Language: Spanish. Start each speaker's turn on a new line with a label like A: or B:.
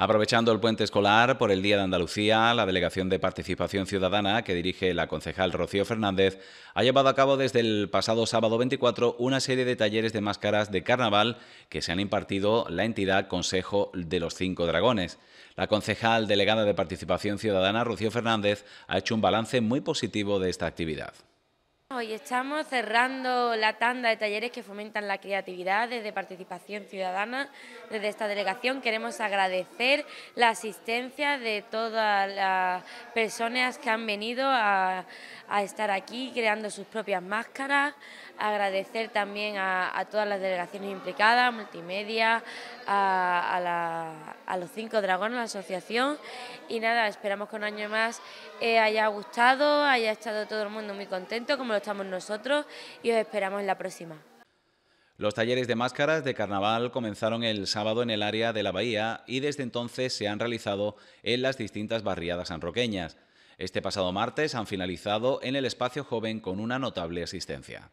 A: Aprovechando el puente escolar por el Día de Andalucía, la Delegación de Participación Ciudadana que dirige la concejal Rocío Fernández ha llevado a cabo desde el pasado sábado 24 una serie de talleres de máscaras de carnaval que se han impartido la entidad Consejo de los Cinco Dragones. La concejal delegada de Participación Ciudadana, Rocío Fernández, ha hecho un balance muy positivo de esta actividad.
B: Hoy estamos cerrando la tanda de talleres que fomentan la creatividad desde participación ciudadana. Desde esta delegación queremos agradecer la asistencia de todas las personas que han venido a, estar aquí creando sus propias máscaras. Agradecer también a, todas las delegaciones implicadas, multimedia, a, a, los cinco dragones, la asociación. Y nada, esperamos que un año más eh, haya gustado, haya estado todo el mundo muy contento, como estamos nosotros y os esperamos en la próxima.
A: Los talleres de máscaras de carnaval comenzaron el sábado en el área de la bahía y desde entonces se han realizado en las distintas barriadas sanroqueñas. Este pasado martes han finalizado en el espacio joven con una notable asistencia.